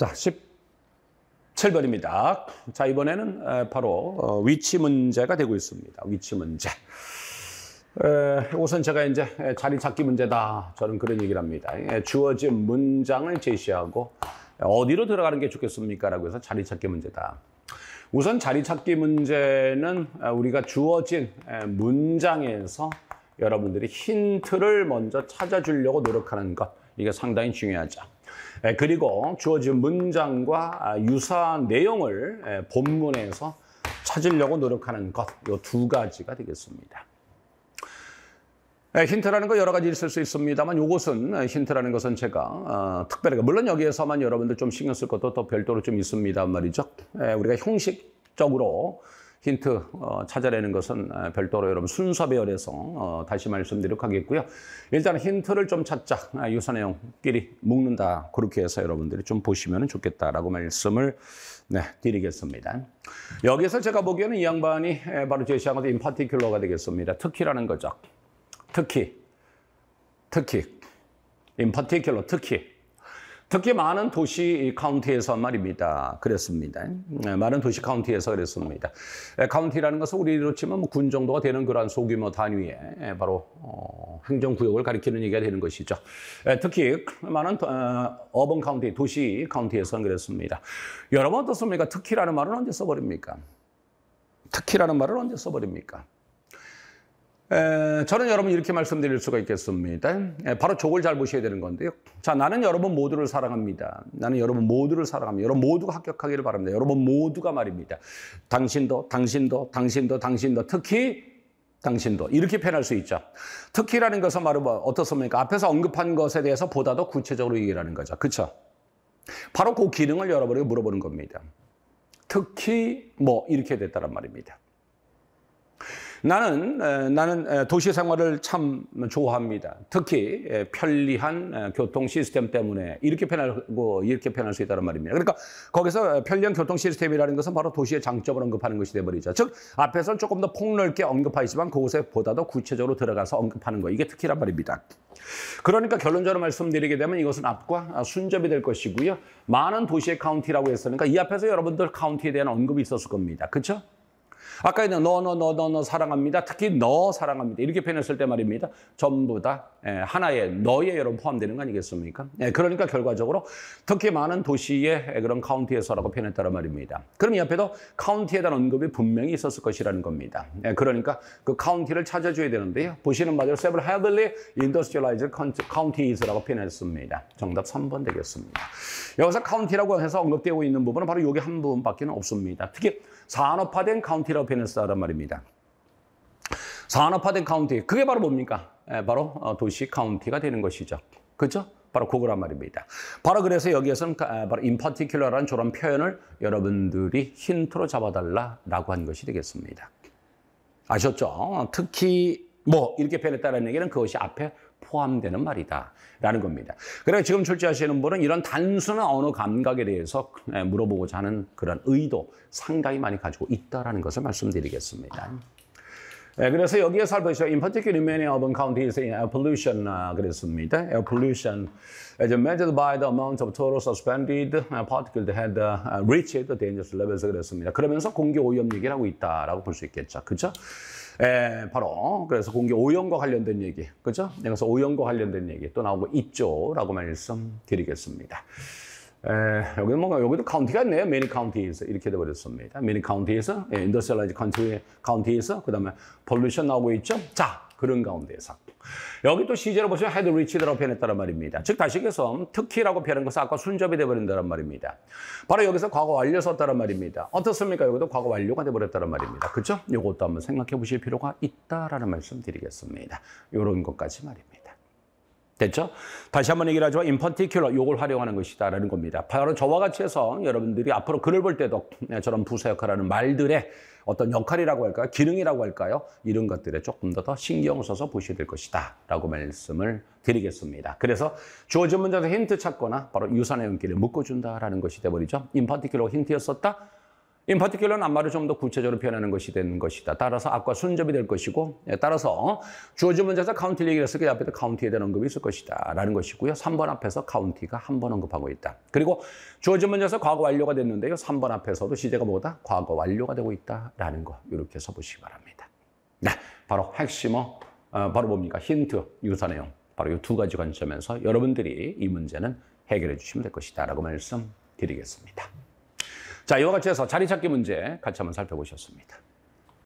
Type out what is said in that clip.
자, 17번입니다. 자, 이번에는 바로 어, 위치 문제가 되고 있습니다. 위치 문제. 우선 제가 이제 자리 찾기 문제다. 저는 그런 얘기를 합니다. 주어진 문장을 제시하고 어디로 들어가는 게 좋겠습니까? 라고 해서 자리 찾기 문제다. 우선 자리 찾기 문제는 우리가 주어진 문장에서 여러분들이 힌트를 먼저 찾아주려고 노력하는 것. 이게 상당히 중요하죠. 예, 그리고 주어진 문장과 유사한 내용을 예, 본문에서 찾으려고 노력하는 것, 이 두 가지가 되겠습니다. 예, 힌트라는 거 여러 가지 있을 수 있습니다만 이것은 힌트라는 것은 제가 어, 특별하게 물론 여기에서만 여러분들 좀 신경 쓸 것도 더 별도로 좀 있습니다 말이죠. 우리가 형식적으로 힌트 어, 찾아내는 것은 아, 별도로 여러분 순서 배열해서 어, 다시 말씀드리도록 하겠고요. 일단 힌트를 좀 찾자. 아, 유사 내용끼리 묶는다. 그렇게 해서 여러분들이 좀 보시면 좋겠다라고 말씀을 네, 드리겠습니다. 여기서 제가 보기에는 이 양반이 바로 제시한 것도 인파티큘러가 되겠습니다. 특히라는 거죠. 특히, 특히, 인파티큘러, 특히. 특히 많은 도시 카운티에서 말입니다. 그랬습니다. 네, 많은 도시 카운티에서 그랬습니다. 예, 카운티라는 것은 우리로 치면 뭐군 정도가 되는 그러 소규모 단위의 예, 바로 어, 행정구역을 가리키는 얘기가 되는 것이죠. 예, 특히 많은 어, 어번 카운티, 도시 카운티에서는 그랬습니다. 여러분 어떻습니까? 특히라는 말은 언제 써버립니까? 특히라는 말을 언제 써버립니까? 에, 저는 여러분 이렇게 말씀드릴 수가 있겠습니다. 에, 바로 저걸 잘 보셔야 되는 건데요. 자, 나는 여러분 모두를 사랑합니다. 나는 여러분 모두를 사랑합니다. 여러분 모두가 합격하기를 바랍니다. 여러분 모두가 말입니다. 당신도, 당신도, 당신도, 당신도, 특히 당신도 이렇게 표현할 수 있죠. 특히라는 것은 말은 뭐 어떻습니까? 앞에서 언급한 것에 대해서 보다 더 구체적으로 얘기하는 거죠. 그렇죠? 바로 그 기능을 여러분에게 물어보는 겁니다. 특히 뭐 이렇게 됐다란 말입니다. 나는 나는 도시 생활을 참 좋아합니다. 특히 편리한 교통 시스템 때문에 이렇게 편하고 이렇게 편할 수 있다는 말입니다. 그러니까 거기서 편리한 교통 시스템이라는 것은 바로 도시의 장점을 언급하는 것이 되버리죠. 즉 앞에서 조금 더 폭넓게 언급하지만 그곳에 보다 더 구체적으로 들어가서 언급하는 거 이게 특히란 말입니다. 그러니까 결론적으로 말씀드리게 되면 이것은 앞과 순접이 될 것이고요. 많은 도시의 카운티라고 했으니까 이 앞에서 여러분들 카운티에 대한 언급이 있었을 겁니다. 그렇죠? 아까 이제 너, 너, 너, 너, 너 사랑합니다. 특히 너 사랑합니다. 이렇게 표현했을 때 말입니다. 전부 다 예, 하나의 너에 여러분 포함되는 거 아니겠습니까? 예, 그러니까 결과적으로 특히 많은 도시의 예, 그런 카운티에서라고 표현했다는 말입니다. 그럼 이앞에도 카운티에 대한 언급이 분명히 있었을 것이라는 겁니다. 그러니까 그 카운티를 찾아줘야 되는데요. 보시는 바대로 Several Heavily Industrialized Counties라고 표현했습니다. 정답 3번 되겠습니다. 여기서 카운티라고 해서 언급되고 있는 부분은 바로 여기 한 부분밖에 없습니다. 특히 산업화된 카운티 카운티라고 표현했다란 말입니다. 산업화된 카운티, 그게 바로 뭡니까? 예, 바로 어, 도시 카운티가 되는 것이죠. 그죠? 바로 그거란 말입니다. 바로 그래서 여기에서는 아, 바로 in p a r 라는 저런 표현을 여러분들이 힌트로 잡아달라라고 한 것이 되겠습니다. 아셨죠? 특히 뭐 이렇게 표현했다는 얘기는 그것이 앞에 포함되는 말이다. 라는 겁니다. 그래서 지금 출제하시는 분은 이런 단순한 언어 감각에 대해서 물어보고자 하는 그런 의도 상당히 많이 가지고 있다라는 것을 말씀드리겠습니다. 네, 그래서 여기에 살펴서 in particular many urban counties in air pollution 아, 그랬습니다. air pollution as measured by the amount of total suspended particles had reached dangerous levels 그랬습니다. 그러면서 공기 오염 얘기를 하고 있다라고 볼 수 있겠죠. 그렇죠? 에, 예, 바로 그래서 공기 오염과 관련된 얘기, 그죠? 그래서 오염과 관련된 얘기 또 나오고 있죠라고 말씀드리겠습니다. 에, 예, 여기는 뭔가 여기도 카운티가 있네요. 메니 카운티에서 이렇게 돼버렸습니다. 메니 카운티에서인더스 d u s t r i a l i 에서 그다음에 p 루션 나오고 있죠. 자 그런 가운데서 여기 또 시제로 보시면 헤드 리치드라고 표현했다는 말입니다. 즉 다시 해서 특히라고 표현한 것은 아까 순접이 돼버린다는 말입니다. 바로 여기서 과거 완료 썼다는 말입니다. 어떻습니까? 여기도 과거 완료가 돼버렸다는 말입니다. 그죠? 렇 이것도 한번 생각해 보실 필요가 있다라는 말씀 드리겠습니다. 이런 것까지 말입니다. 됐죠? 다시 한 번 얘기를 하지만 인펀티큘러 요걸 활용하는 것이다라는 겁니다. 바로 저와 같이 해서 여러분들이 앞으로 글을 볼 때도 저런 부사 역할하는 말들의 어떤 역할이라고 할까요? 기능이라고 할까요? 이런 것들에 조금 더 더 신경 써서 보셔야 될 것이다 라고 말씀을 드리겠습니다. 그래서 주어진 문제에서 힌트 찾거나 바로 유산의 연기를 묶어준다라는 것이 돼버리죠. 인펀티큘러 힌트였었다? In particular는 앞말을 좀 더 구체적으로 표현하는 것이 되는 것이다. 따라서 앞과 순접이 될 것이고, 예, 따라서 주어진 문제에서 카운티를 얘기했을 를때 앞에 카운티에 대한 언급이 있을 것이다. 라는 것이고요. 3번 앞에서 카운티가 한 번 언급하고 있다. 그리고 주어진 문제에서 과거 완료가 됐는데요. 3번 앞에서도 시제가 뭐다? 과거 완료가 되고 있다. 라는 거. 이렇게 써보시기 바랍니다. 네. 바로 핵심어, 어, 바로 뭡니까? 힌트, 유사 내용. 바로 이 두 가지 관점에서 여러분들이 이 문제는 해결해 주시면 될 것이다. 라고 말씀드리겠습니다. 자, 이와 같이 해서 자리 찾기 문제 같이 한번 살펴보셨습니다.